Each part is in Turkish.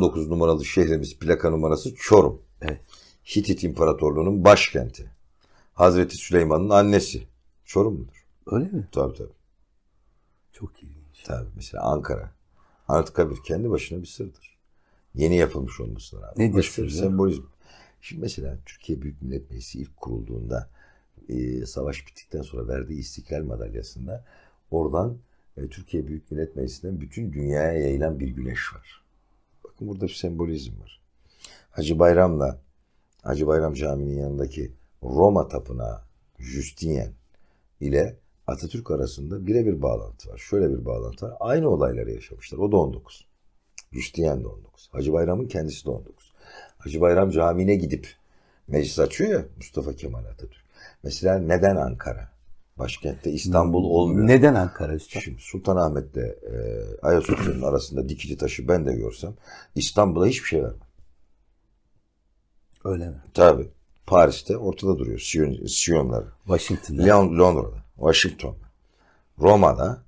19 numaralı şehrimiz plaka numarası Çorum. Evet. Hitit İmparatorluğu'nun başkenti. Hazreti Süleyman'ın annesi. Çorum mudur? Öyle mi? Tabii tabii. Çok ilginç. Tabii mesela Ankara. Anıtkabir kendi başına bir sırdır. Yeni yapılmış olması lazım. Ne diyorsun? Sembolizm. Şimdi mesela Türkiye Büyük Millet Meclisi ilk kurulduğunda e, savaş bittikten sonra verdiği istiklal madalyasında oradan e, Türkiye Büyük Millet Meclisi'nden bütün dünyaya yayılan bir güneş var. Bakın burada bir sembolizm var. Hacı Bayram'la Hacı Bayram Camii'nin yanındaki Roma tapınağı Justinian ile Atatürk arasında birebir bağlantı var. Şöyle bir bağlantı var. Aynı olayları yaşamışlar. O da 19. Justinian da 19. Hacı Bayram'ın kendisi de 19. Hacı Bayram Camii'ne gidip meclis açıyor ya Mustafa Kemal Atatürk. Mesela neden Ankara? Başkentte İstanbul olmuyor. Neden Ankara İstanbul? Şimdi Sultanahmet'le e, Ayasofya'nın arasında dikili taşı ben de görsem İstanbul'a hiçbir şey vermem. Öyle mi? Tabi. Paris'te ortada duruyor. Siyon, Siyonları. Washington'da. Lon Londra'da. Washington'da. Roma'da.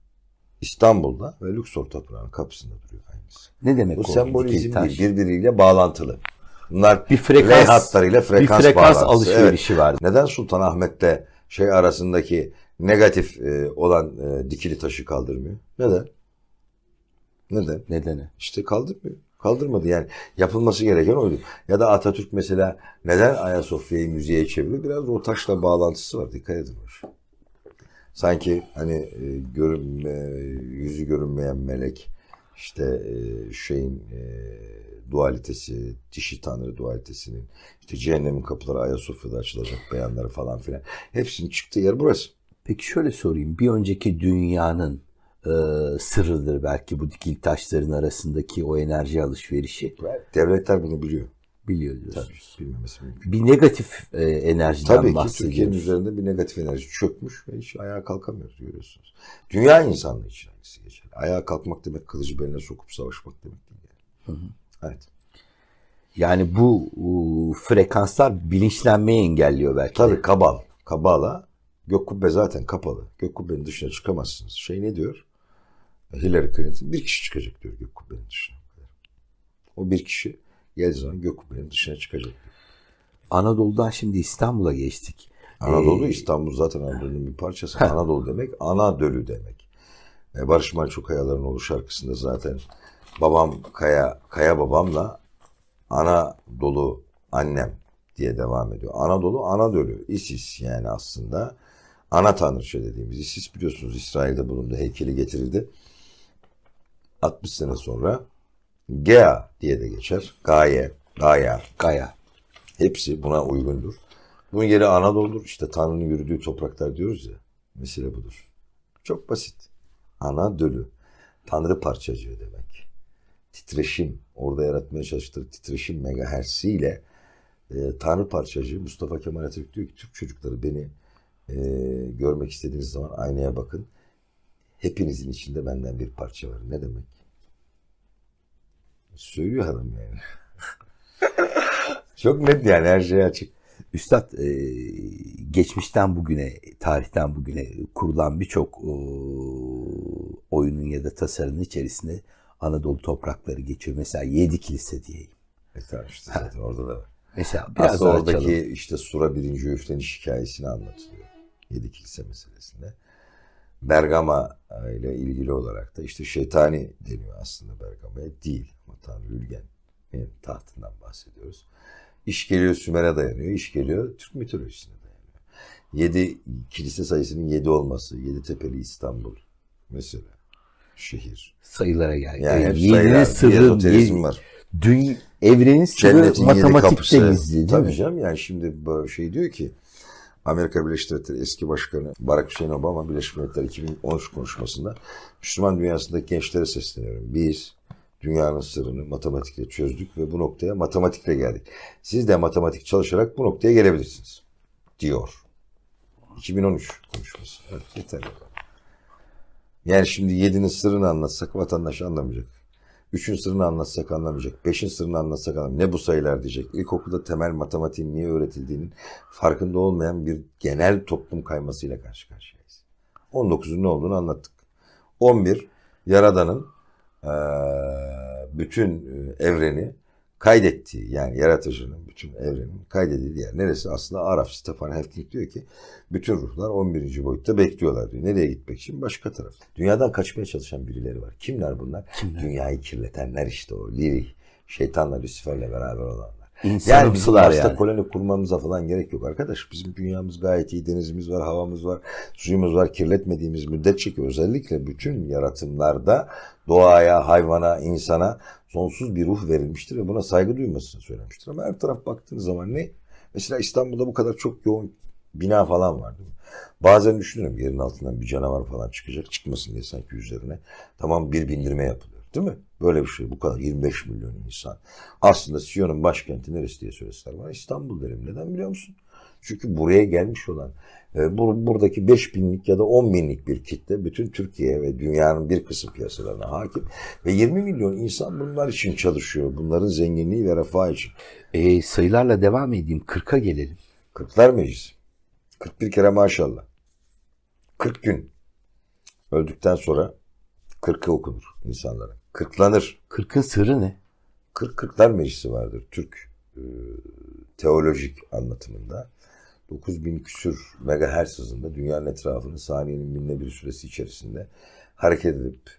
İstanbul'da ve Luxor tapınağının kapısında duruyor aynısı. Ne demek Bu o? sembolizm değil, birbiriyle bağlantılı. Bunlar bir frekans hatlarıyla frekans, bir frekans bağlantısı. alışverişi evet. var. Neden Sultanahmet'te şey arasındaki negatif e, olan e, dikili taşı kaldırmıyor. Neden? Neden? Nedeni? İşte kaldırmıyor. Kaldırmadı yani. Yapılması gereken oydu. Ya da Atatürk mesela neden Ayasofya'yı müziğe çevirdi? Biraz o taşla bağlantısı var. Dikkat edin. Sanki hani e, görünme, yüzü görünmeyen melek işte şeyin dualitesi, dişi tanrı dualitesinin, işte cehennemin kapıları Ayasofya'da açılacak beyanları falan filan. Hepsinin çıktığı yer burası. Peki şöyle sorayım. Bir önceki dünyanın e, sırrıdır belki bu dikil taşların arasındaki o enerji alışverişi. Devletler bunu biliyor. Biliyor diyorsunuz. Tabii, bilmemesi mümkün. Bir negatif e, enerjiden Tabii bahsediyoruz. Türkiye'nin üzerinde bir negatif enerji çökmüş ve hiç ayağa kalkamıyoruz görüyorsunuz. Dünya insanlığı için aynısı geçer. Ayağa kalkmak demek kılıcı beline sokup savaşmak demek değil. Yani. Hı hı. Evet. Yani bu e, frekanslar bilinçlenmeyi engelliyor belki Tabii de. kabal. Kabala Gök kubbe zaten kapalı. Gök kubbenin dışına çıkamazsınız. Şey ne diyor? Hillary Clinton bir kişi çıkacak diyor gök kubbenin dışına. O bir kişi geldiği zaman gök kubbenin dışına çıkacak. Anadolu'dan şimdi İstanbul'a geçtik. Anadolu, ee, İstanbul zaten Anadolu'nun bir parçası. Anadolu demek, Anadolu demek. E, Barış Manço Kayaların Olu şarkısında zaten babam Kaya, Kaya babamla Anadolu annem diye devam ediyor. Anadolu, Anadolu, İSİS yani aslında ana tanrıça dediğimiz siz biliyorsunuz İsrail'de bulundu. Heykeli getirildi. 60 sene sonra Gea diye de geçer. Gaye, Gaya, Gaya. Hepsi buna uygundur. Bunun yeri Anadolu'dur. İşte Tanrı'nın yürüdüğü topraklar diyoruz ya. Mesele budur. Çok basit. Anadolu. Tanrı parçacığı demek. Titreşim, orada yaratmaya çalıştığı titreşim megahersiyle e, Tanrı parçacığı Mustafa Kemal Atatürk diyor ki Türk çocukları beni e, görmek istediğiniz zaman aynaya bakın. Hepinizin içinde benden bir parça var. Ne demek? Söylüyor adam yani. Çok net yani her şey açık. Üstad e, geçmişten bugüne, tarihten bugüne kurulan birçok e, oyunun ya da tasarının içerisinde Anadolu toprakları geçiyor. Mesela Yedi Kilise diyeyim. E tamam işte zaten orada da var. Mesela biraz Aslında oradaki açalım. işte Sura birinci üfleniş hikayesini anlatılıyor yedi kilise meselesinde. Bergama ile ilgili olarak da işte şeytani deniyor aslında Bergama'ya değil ama Tanrı Ülgen tahtından bahsediyoruz. İş geliyor Sümer'e dayanıyor, iş geliyor Türk mitolojisine dayanıyor. Yedi kilise sayısının yedi olması, yedi tepeli İstanbul mesela şehir. Sayılara gel. Yani, yani yedi sırrı var. Dün evrenin sırrı matematikte gizli değil Tabii mi? canım yani şimdi böyle şey diyor ki Amerika Birleşik Devletleri eski başkanı Barack Hüseyin Obama Birleşmiş Milletler 2013 konuşmasında Müslüman dünyasındaki gençlere sesleniyorum. Biz dünyanın sırrını matematikle çözdük ve bu noktaya matematikle geldik. Siz de matematik çalışarak bu noktaya gelebilirsiniz diyor. 2013 konuşması. Evet, yeter. Yani şimdi yedinin sırrını anlatsak vatandaş anlamayacak. Üçün sırrını anlatsak anlamayacak. Beşin sırrını anlatsak anlamayacak. Ne bu sayılar diyecek. İlkokulda temel matematiğin niye öğretildiğinin farkında olmayan bir genel toplum kaymasıyla karşı karşıyayız. 19'un ne olduğunu anlattık. 11 Yaradan'ın bütün evreni kaydettiği yani yaratıcının bütün evrenin kaydedildiği yer neresi aslında Araf Stefan Hefting diyor ki bütün ruhlar 11. boyutta bekliyorlar diyor. Nereye gitmek için? Başka taraf. Dünyadan kaçmaya çalışan birileri var. Kimler bunlar? Kimler? Dünyayı kirletenler işte o Lirik, şeytanla Lucifer'le beraber olanlar. İnsanımsılar yani bizim Mars'ta yani. koloni kurmamıza falan gerek yok arkadaş. Bizim dünyamız gayet iyi. Denizimiz var, havamız var, suyumuz var. Kirletmediğimiz müddetçe ki özellikle bütün yaratımlarda doğaya, hayvana, insana sonsuz bir ruh verilmiştir ve buna saygı duymasını söylemiştir. Ama her taraf baktığınız zaman ne? Mesela İstanbul'da bu kadar çok yoğun bina falan var değil mi? Bazen düşünürüm yerin altından bir canavar falan çıkacak. Çıkmasın diye sanki üzerine. Tamam bir bindirme yapılıyor. Değil mi? Böyle bir şey bu kadar 25 milyon insan. Aslında Siyon'un başkenti neresi diye söyleseler bana İstanbul derim. Neden biliyor musun? Çünkü buraya gelmiş olan e, buradaki 5 binlik ya da 10 binlik bir kitle bütün Türkiye ve dünyanın bir kısım piyasalarına hakim. Ve 20 milyon insan bunlar için çalışıyor. Bunların zenginliği ve refah için. E, sayılarla devam edeyim. 40'a gelelim. 40'lar meclisi. 41 kere maşallah. 40 gün öldükten sonra 40'ı okunur insanlara. Kırklanır. Kırkın sırrı ne? Kırk Kırklar Meclisi vardır Türk e, teolojik anlatımında. 9000 küsür megahertz hızında dünyanın etrafını saniyenin binde bir süresi içerisinde hareket edip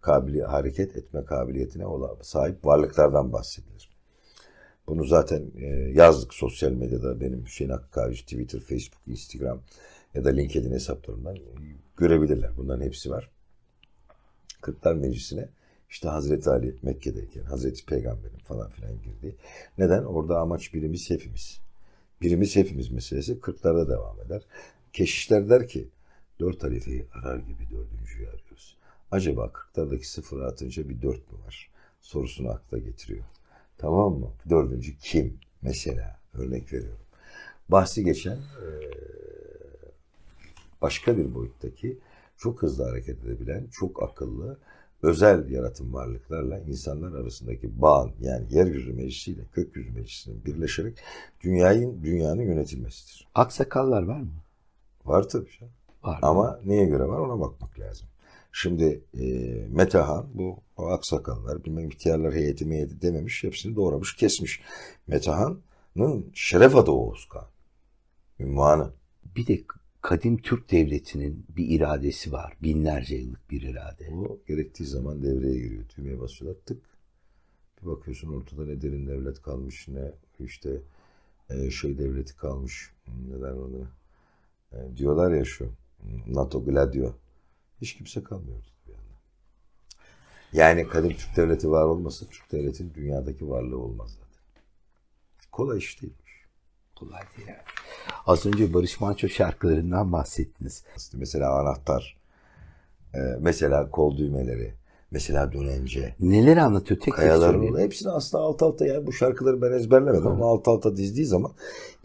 kabili, hareket etme kabiliyetine sahip varlıklardan bahsedilir. Bunu zaten e, yazdık sosyal medyada benim Hüseyin Akkavcı Twitter, Facebook, Instagram ya da LinkedIn hesaplarından e, görebilirler. Bunların hepsi var. Kırklar Meclisi'ne işte Hazreti Ali Mekke'deyken, Hazreti Peygamber'in falan filan girdiği. Neden? Orada amaç birimiz hepimiz. Birimiz hepimiz meselesi kırklara devam eder. Keşişler der ki dört halifeyi arar gibi dördüncüyü arıyoruz. Acaba kırklardaki sıfır atınca bir dört mü var? Sorusunu akla getiriyor. Tamam mı? Dördüncü kim? Mesela örnek veriyorum. Bahsi geçen başka bir boyuttaki çok hızlı hareket edebilen, çok akıllı, özel yaratım varlıklarla insanlar arasındaki bağ, yani yeryüzü meclisiyle gökyüzü meclisinin birleşerek dünyanın dünyanın yönetilmesidir. Aksakallar var mı? Var tabii canım. Var. Ama mı? neye göre var ona bakmak lazım. Şimdi e, Metehan bu o aksakallar bilmem ihtiyarlar heyeti meyeti dememiş hepsini doğramış kesmiş. Metehan'ın şeref adı Oğuz Kağan. Ünvanı. Bir de kadim Türk devletinin bir iradesi var. Binlerce yıllık bir irade. O gerektiği zaman devreye giriyor. Tümeye basıyorlar tık. Bir bakıyorsun ortada ne derin devlet kalmış ne işte e, şey devleti kalmış. Hmm, Neden onu? E, diyorlar ya şu hmm, NATO Gladio. Hiç kimse kalmıyor. Yani kadim Türk devleti var olmasa Türk devletin dünyadaki varlığı olmaz zaten. Kolay iş değil kolay değil. Evet. Az önce Barış Manço şarkılarından bahsettiniz. Mesela anahtar, e, mesela kol düğmeleri, mesela dönence. Neler anlatıyor tek Kayaların tek Hepsini aslında alt alta yani bu şarkıları ben ezberlemedim ama alt alta dizdiği zaman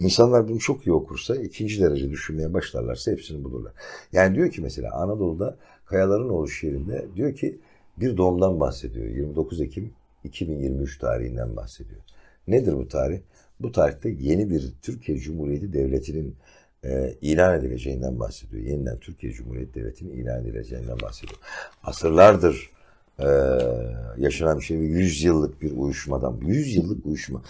insanlar bunu çok iyi okursa ikinci derece düşünmeye başlarlarsa hepsini bulurlar. Yani diyor ki mesela Anadolu'da Kayaların oluş şiirinde diyor ki bir doğumdan bahsediyor. 29 Ekim 2023 tarihinden bahsediyor. Nedir bu tarih? Bu tarihte yeni bir Türkiye Cumhuriyeti Devleti'nin e, ilan edileceğinden bahsediyor. Yeniden Türkiye Cumhuriyeti Devleti'nin ilan edileceğinden bahsediyor. Asırlardır e, yaşanan bir şey ve 100 yıllık bir uyuşmadan, 100 yıllık uyuşma.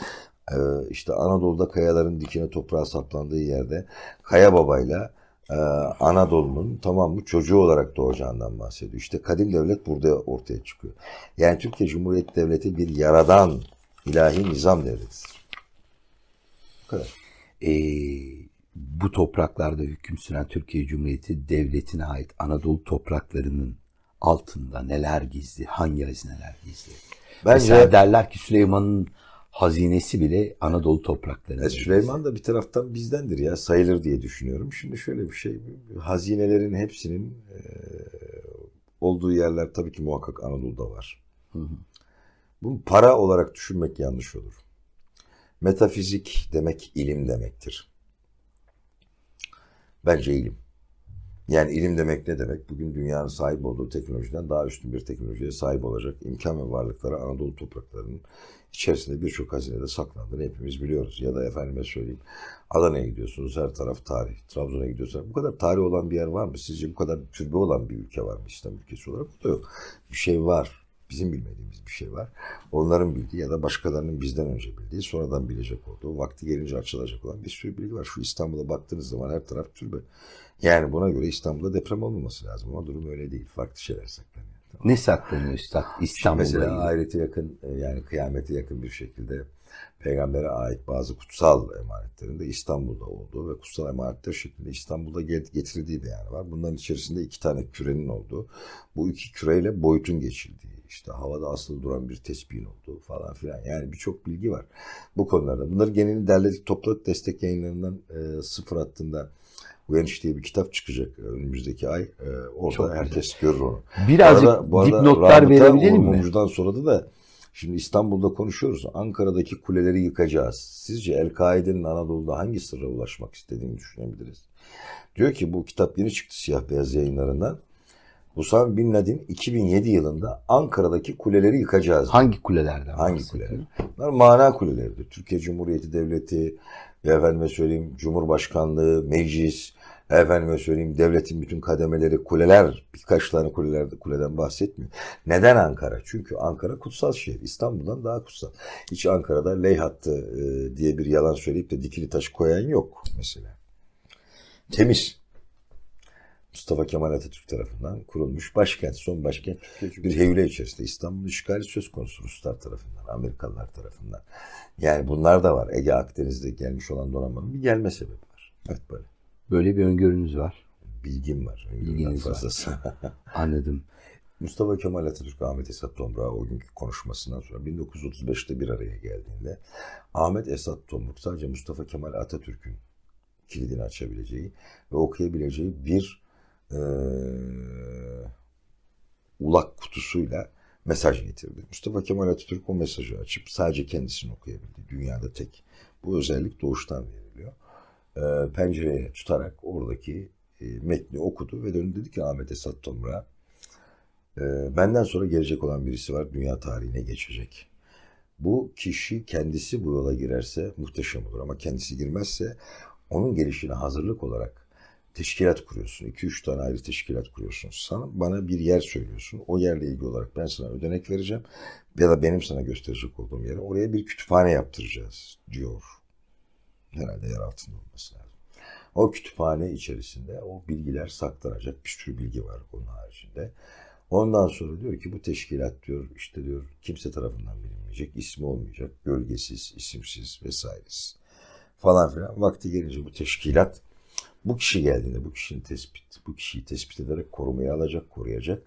E, işte Anadolu'da kayaların dikine toprağa saplandığı yerde Kaya Baba'yla ee, Anadolu'nun tamamı çocuğu olarak doğacağından bahsediyor. İşte kadim devlet burada ortaya çıkıyor. Yani Türkiye Cumhuriyeti Devleti bir yaradan ilahi nizam devletidir. Bu kadar. Ee, bu topraklarda hüküm süren Türkiye Cumhuriyeti Devleti'ne ait Anadolu topraklarının altında neler gizli, hangi hazineler gizli? Bence, Mesela derler ki Süleyman'ın hazinesi bile Anadolu topraklarında. E, Süleyman da bir taraftan bizdendir ya sayılır diye düşünüyorum. Şimdi şöyle bir şey, hazinelerin hepsinin e, olduğu yerler tabii ki muhakkak Anadolu'da var. Hı hı. Bunu para olarak düşünmek yanlış olur. Metafizik demek ilim demektir. Bence ilim. Yani ilim demek ne demek? Bugün dünyanın sahip olduğu teknolojiden daha üstün bir teknolojiye sahip olacak imkan ve varlıklara Anadolu topraklarının içerisinde birçok hazinede saklandığını hepimiz biliyoruz. Ya da efendime söyleyeyim Adana'ya gidiyorsunuz her taraf tarih. Trabzon'a gidiyorsunuz. Bu kadar tarih olan bir yer var mı? Sizce bu kadar türbe olan bir ülke var mı İslam ülkesi olarak? Bu da yok. Bir şey var bizim bilmediğimiz bir şey var. Onların bildiği ya da başkalarının bizden önce bildiği, sonradan bilecek olduğu, vakti gelince açılacak olan bir sürü bilgi var. Şu İstanbul'a baktığınız zaman her taraf türbe. Yani buna göre İstanbul'da deprem olmaması lazım ama durum öyle değil. Farklı şeyler saklanıyor. Ne saklanıyor Üstad İstanbul'da? Şimdi mesela ahirete yakın e, yani kıyamete yakın bir şekilde peygambere ait bazı kutsal emanetlerin de İstanbul'da olduğu ve kutsal emanetler şeklinde İstanbul'da getirildiği de yani var. Bunların içerisinde iki tane kürenin olduğu, bu iki küreyle boyutun geçildiği, işte havada asılı duran bir tesbihin olduğu falan filan. Yani birçok bilgi var bu konularda. Bunları genelini derledik, topladık destek yayınlarından e, sıfır hattında Uyanış diye bir kitap çıkacak e, önümüzdeki ay. Ee, orada Çok herkes güzel. görür onu. Birazcık bu arada, bu arada dipnotlar verebilir mi? Mumcu'dan sonra da Şimdi İstanbul'da konuşuyoruz. Ankara'daki kuleleri yıkacağız. Sizce El-Kaide'nin Anadolu'da hangi sırra ulaşmak istediğini düşünebiliriz. Diyor ki bu kitap yeni çıktı siyah beyaz yayınlarından. Husam Bin Laden 2007 yılında Ankara'daki kuleleri yıkacağız. Hangi kulelerden? Hangi kuleler? Bunlar mana kuleleridir. Türkiye Cumhuriyeti Devleti, ve efendime söyleyeyim Cumhurbaşkanlığı, meclis, Efendime söyleyeyim devletin bütün kademeleri, kuleler, birkaç tane kuleler, kuleden bahsetmiyor. Neden Ankara? Çünkü Ankara kutsal şehir. İstanbul'dan daha kutsal. Hiç Ankara'da ley hattı e, diye bir yalan söyleyip de dikili taş koyan yok mesela. Temiz. Mustafa Kemal Atatürk tarafından kurulmuş başkent, son başkent bir heyule içerisinde. İstanbul işgali söz konusu Ruslar tarafından, Amerikalılar tarafından. Yani bunlar da var. Ege Akdeniz'de gelmiş olan donanmanın bir gelme sebebi var. Evet böyle. Böyle bir öngörünüz var. Bilgim var. Bilginiz fazlası. var. Anladım. Mustafa Kemal Atatürk Ahmet Esat Tomruk'a o günkü konuşmasından sonra 1935'te bir araya geldiğinde Ahmet Esat Tomruk sadece Mustafa Kemal Atatürk'ün kilidini açabileceği ve okuyabileceği bir e, ulak kutusuyla mesaj getirdi. Mustafa Kemal Atatürk o mesajı açıp sadece kendisini okuyabildi. Dünyada tek. Bu özellik doğuştan veriliyor e, pencereye tutarak oradaki e, metni okudu ve döndü dedi ki Ahmet Esat Tomra e, benden sonra gelecek olan birisi var dünya tarihine geçecek. Bu kişi kendisi bu yola girerse muhteşem olur ama kendisi girmezse onun gelişine hazırlık olarak teşkilat kuruyorsun. 2-3 tane ayrı teşkilat kuruyorsun. Sana, bana bir yer söylüyorsun. O yerle ilgili olarak ben sana ödenek vereceğim ya da benim sana gösterecek olduğum yere oraya bir kütüphane yaptıracağız diyor herhalde yer altında olması lazım. O kütüphane içerisinde o bilgiler saklanacak bir sürü bilgi var onun haricinde. Ondan sonra diyor ki bu teşkilat diyor işte diyor kimse tarafından bilinmeyecek, ismi olmayacak, gölgesiz, isimsiz vesairesiz falan filan. Vakti gelince bu teşkilat bu kişi geldiğinde bu kişinin tespit, bu kişiyi tespit ederek korumaya alacak, koruyacak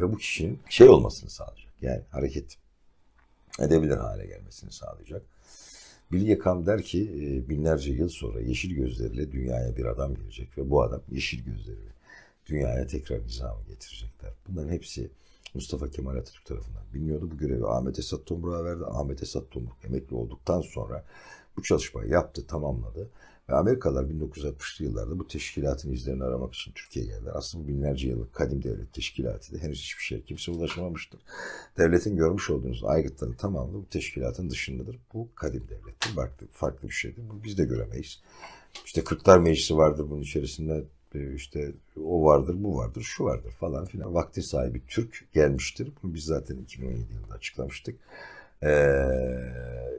ve bu kişinin şey olmasını sağlayacak. Yani hareket edebilir hale gelmesini sağlayacak. Bilge Kam der ki e, binlerce yıl sonra yeşil gözleriyle dünyaya bir adam gelecek ve bu adam yeşil gözleriyle dünyaya tekrar nizamı getirecekler. Bunların hepsi Mustafa Kemal Atatürk tarafından biliniyordu. Bu görevi Ahmet Esat Tomruk'a verdi. Ahmet Esat Tomruk emekli olduktan sonra bu çalışmayı yaptı, tamamladı. Amerikalılar 1960'lı yıllarda bu teşkilatın izlerini aramak için Türkiye'ye geldiler. Aslında binlerce yıllık kadim devlet teşkilatı da henüz hiçbir şey kimse ulaşamamıştır. Devletin görmüş olduğunuz aygıtların tamamı bu teşkilatın dışındadır. Bu kadim devlettir. Farklı, farklı bir şeydir. Bunu biz de göremeyiz. İşte Kırklar Meclisi vardır bunun içerisinde e, işte o vardır, bu vardır, şu vardır falan filan. Vakti sahibi Türk gelmiştir. Bunu biz zaten 2017 yılında açıklamıştık. Ee,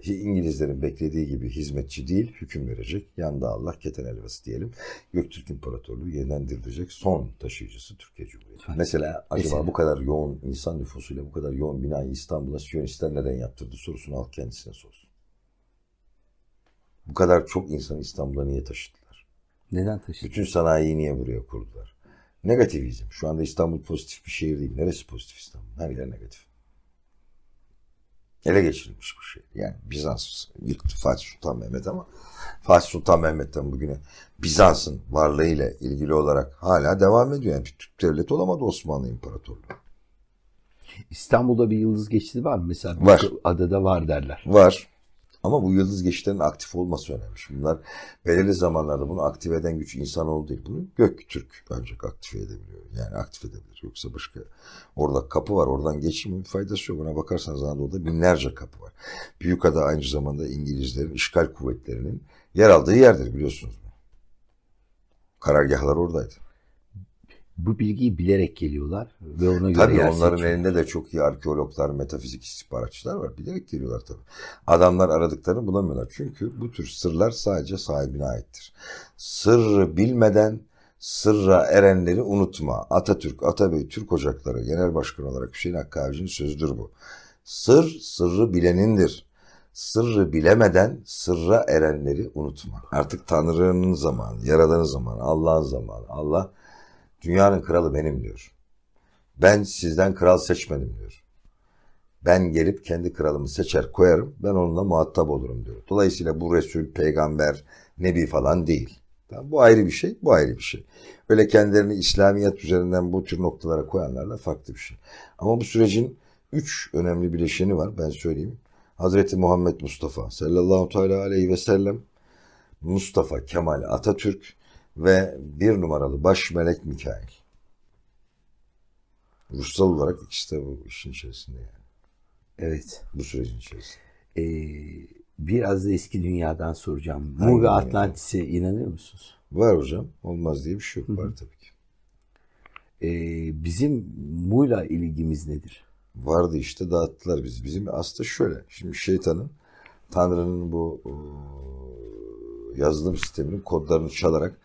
İngilizlerin beklediği gibi hizmetçi değil, hüküm verecek. Yanda Allah, keten helvası diyelim. Göktürk İmparatorluğu yeniden dirilecek son taşıyıcısı Türkiye Cumhuriyeti. Evet. Mesela acaba Mesela. bu kadar yoğun insan nüfusuyla bu kadar yoğun binayı İstanbul'a Siyonistler neden yaptırdı sorusunu halk kendisine sorsun. Bu kadar çok insan İstanbul'a niye taşıdılar? Neden taşıdılar? Bütün sanayiyi niye buraya kurdular? Negativizm. Şu anda İstanbul pozitif bir şehir değil. Neresi pozitif İstanbul? Her yer negatif ele geçirilmiş bir şey. Yani Bizans yıktı Fatih Sultan Mehmet ama Fatih Sultan Mehmet'ten bugüne Bizans'ın varlığıyla ilgili olarak hala devam ediyor. Yani bir Türk devleti olamadı Osmanlı İmparatorluğu. İstanbul'da bir yıldız geçidi var mı? Mesela var. adada var derler. Var. Ama bu yıldız geçişlerinin aktif olması önemli. Bunlar belirli zamanlarda bunu aktive eden güç insan olduğu değil. Bunu gök türk ancak aktive edebiliyor. Yani aktif edebilir. Yoksa başka orada kapı var. Oradan geçimin faydası yok. Buna bakarsanız Anadolu'da binlerce kapı var. Büyükada aynı zamanda İngilizlerin işgal kuvvetlerinin yer aldığı yerdir biliyorsunuz. Karargahlar oradaydı bu bilgiyi bilerek geliyorlar ve ona göre Tabii onların seçiyor. elinde de çok iyi arkeologlar, metafizik istihbaratçılar var. Bilerek geliyorlar tabii. Adamlar aradıklarını bulamıyorlar. Çünkü bu tür sırlar sadece sahibine aittir. Sırrı bilmeden sırra erenleri unutma. Atatürk, Atabey, Türk Ocakları Genel Başkan olarak Hüseyin Hakkı Avcı'nın sözüdür bu. Sır, sırrı bilenindir. Sırrı bilemeden sırra erenleri unutma. Artık Tanrı'nın zamanı, Yaradan'ın zamanı, Allah'ın zamanı. Allah Dünyanın kralı benim diyor. Ben sizden kral seçmedim diyor. Ben gelip kendi kralımı seçer koyarım. Ben onunla muhatap olurum diyor. Dolayısıyla bu Resul, peygamber, nebi falan değil. bu ayrı bir şey, bu ayrı bir şey. Öyle kendilerini İslamiyet üzerinden bu tür noktalara koyanlarla farklı bir şey. Ama bu sürecin üç önemli bileşeni var ben söyleyeyim. Hazreti Muhammed Mustafa sallallahu teala aleyhi ve sellem Mustafa Kemal Atatürk ve bir numaralı baş melek Mikail. Ruhsal olarak ikisi de bu işin içerisinde yani. Evet. Bu sürecin içerisinde. Ee, biraz da eski dünyadan soracağım. Mu ve Atlantis'e yani. inanıyor musunuz? Var hocam. Olmaz diye bir şey yok. Hı-hı. Var tabii ki. Ee, bizim Mu'yla ilgimiz nedir? Vardı işte dağıttılar biz. Bizim aslında şöyle. Şimdi şeytanın Tanrı'nın bu yazılım sisteminin kodlarını çalarak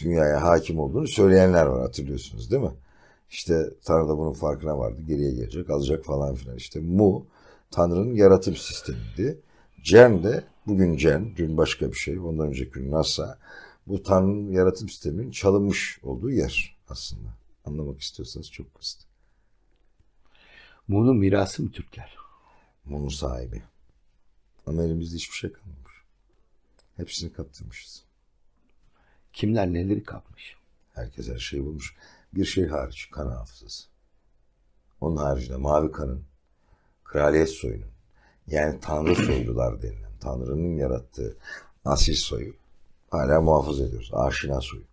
dünyaya hakim olduğunu söyleyenler var hatırlıyorsunuz değil mi? İşte Tanrı da bunun farkına vardı. Geriye gelecek, alacak falan filan. İşte mu Tanrı'nın yaratım sistemiydi. CERN de bugün CERN, dün başka bir şey, ondan önceki gün NASA. Bu Tanrı'nın yaratım sisteminin çalınmış olduğu yer aslında. Anlamak istiyorsanız çok basit. Mu'nun mirası mı Türkler? Mu'nun sahibi. Ama elimizde hiçbir şey kalmamış. Hepsini kaptırmışız. Kimler neleri kapmış? Herkes her şeyi bulmuş. Bir şey hariç kan hafızası. Onun haricinde mavi kanın, kraliyet soyunun, yani tanrı soylular denilen, tanrının yarattığı asil soyu hala muhafaza ediyoruz. Aşina soyu.